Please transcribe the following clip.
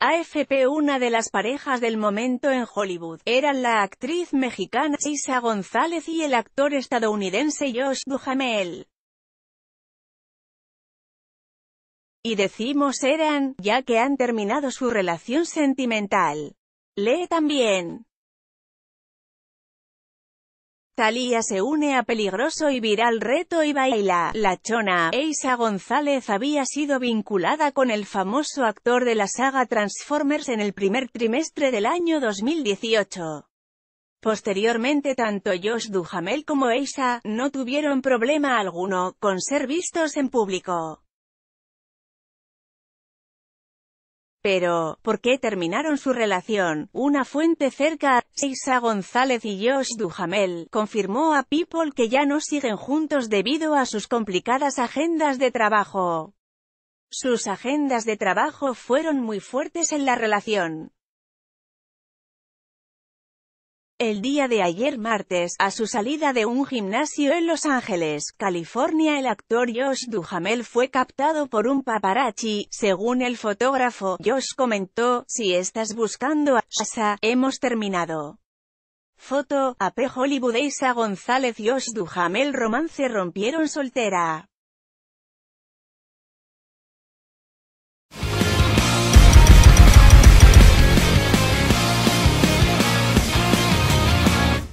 AFP Una de las parejas del momento en Hollywood, eran la actriz mexicana Isa González y el actor estadounidense Josh Duhamel. Y decimos eran, ya que han terminado su relación sentimental. Lee también. Talía se une a peligroso y viral reto y baila. La chona, Eisa González había sido vinculada con el famoso actor de la saga Transformers en el primer trimestre del año 2018. Posteriormente tanto Josh Duhamel como Eisa, no tuvieron problema alguno, con ser vistos en público. Pero, ¿por qué terminaron su relación? Una fuente cerca a Isa González y Josh Duhamel confirmó a People que ya no siguen juntos debido a sus complicadas agendas de trabajo. Sus agendas de trabajo fueron muy fuertes en la relación. el día de ayer martes, a su salida de un gimnasio en Los Ángeles, California el actor Josh Duhamel fue captado por un paparazzi, según el fotógrafo, Josh comentó, si estás buscando a hemos terminado. Foto, AP Hollywood Isa González Josh Duhamel romance rompieron soltera.